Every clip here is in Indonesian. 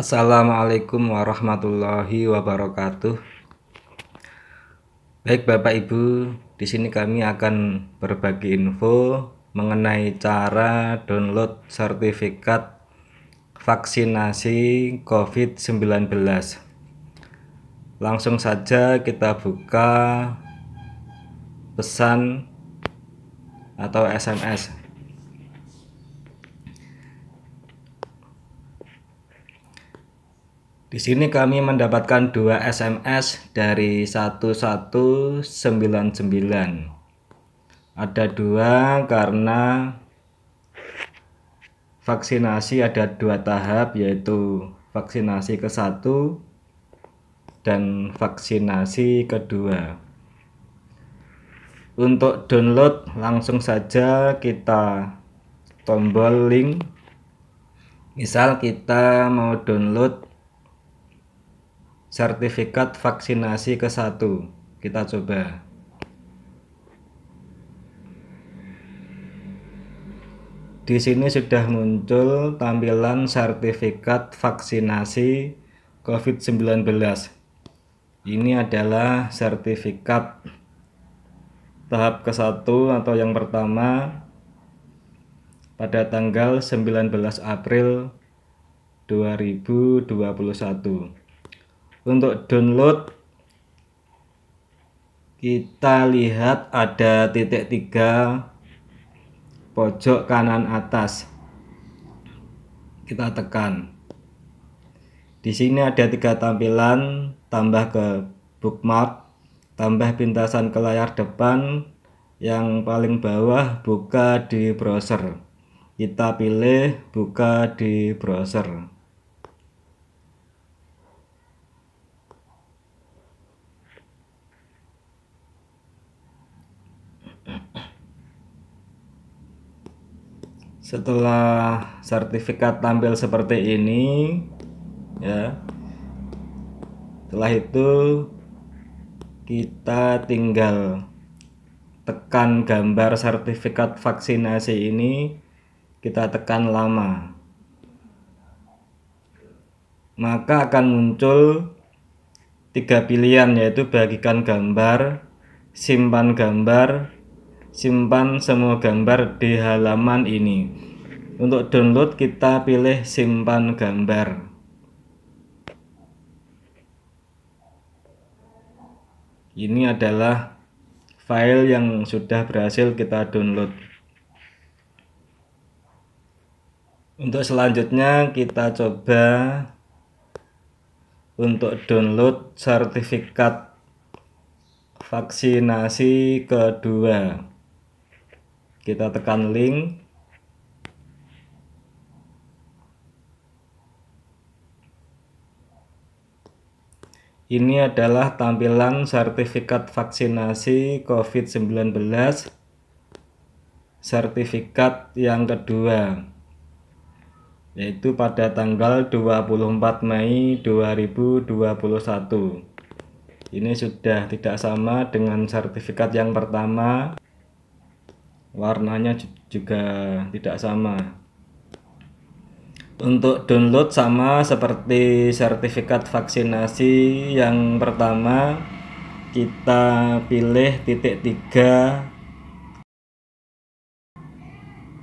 Assalamualaikum warahmatullahi wabarakatuh. Baik Bapak Ibu, di sini kami akan berbagi info mengenai cara download sertifikat vaksinasi COVID-19. Langsung saja kita buka pesan atau SMS. Di sini kami mendapatkan dua SMS dari 1199. Ada dua karena vaksinasi ada dua tahap yaitu vaksinasi ke satu dan vaksinasi kedua. Untuk download langsung saja kita tombol link. Misal kita mau download sertifikat vaksinasi ke-1. Kita coba. Di sini sudah muncul tampilan sertifikat vaksinasi COVID-19. Ini adalah sertifikat tahap ke-1 atau yang pertama pada tanggal 19 April 2021 untuk download kita lihat ada titik tiga pojok kanan atas kita tekan di sini ada tiga tampilan tambah ke bookmark tambah pintasan ke layar depan yang paling bawah buka di browser kita pilih buka di browser setelah sertifikat tampil seperti ini ya setelah itu kita tinggal tekan gambar sertifikat vaksinasi ini kita tekan lama maka akan muncul tiga pilihan yaitu bagikan gambar simpan gambar simpan semua gambar di halaman ini. Untuk download kita pilih simpan gambar. Ini adalah file yang sudah berhasil kita download. Untuk selanjutnya kita coba untuk download sertifikat vaksinasi kedua kita tekan link Ini adalah tampilan sertifikat vaksinasi COVID-19 sertifikat yang kedua yaitu pada tanggal 24 Mei 2021. Ini sudah tidak sama dengan sertifikat yang pertama warnanya juga tidak sama untuk download sama seperti sertifikat vaksinasi yang pertama kita pilih titik tiga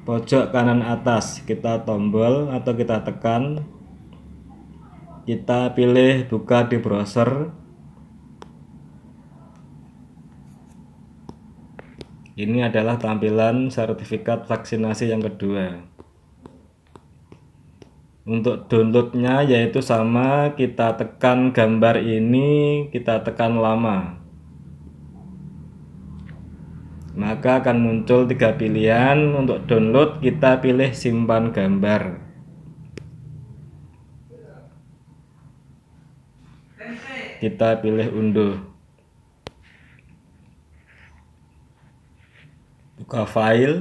pojok kanan atas kita tombol atau kita tekan kita pilih buka di browser Ini adalah tampilan sertifikat vaksinasi yang kedua. Untuk downloadnya yaitu sama kita tekan gambar ini, kita tekan lama. Maka akan muncul tiga pilihan untuk download kita pilih simpan gambar. Kita pilih unduh. buka file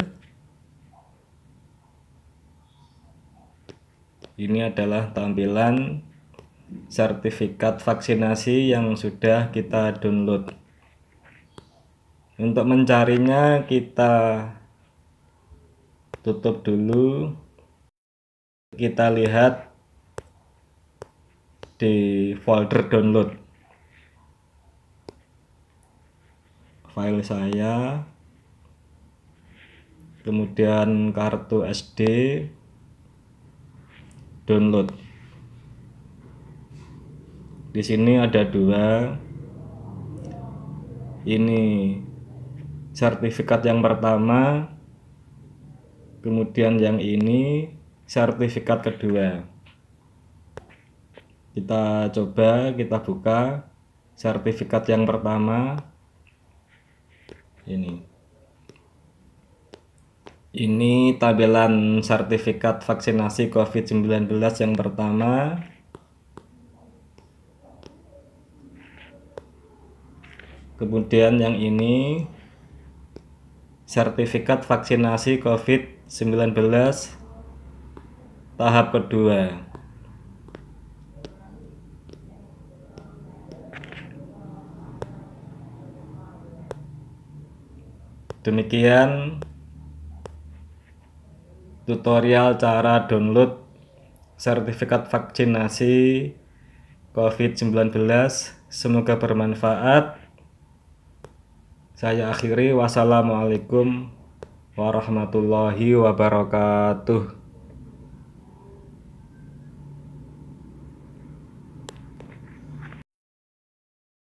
ini adalah tampilan sertifikat vaksinasi yang sudah kita download untuk mencarinya kita tutup dulu kita lihat di folder download file saya kemudian kartu SD download di sini ada dua ini sertifikat yang pertama kemudian yang ini sertifikat kedua kita coba kita buka sertifikat yang pertama ini ini tabelan sertifikat vaksinasi COVID-19 yang pertama. Kemudian yang ini sertifikat vaksinasi COVID-19 tahap kedua. Demikian tutorial cara download sertifikat vaksinasi COVID-19. Semoga bermanfaat. Saya akhiri. Wassalamualaikum warahmatullahi wabarakatuh.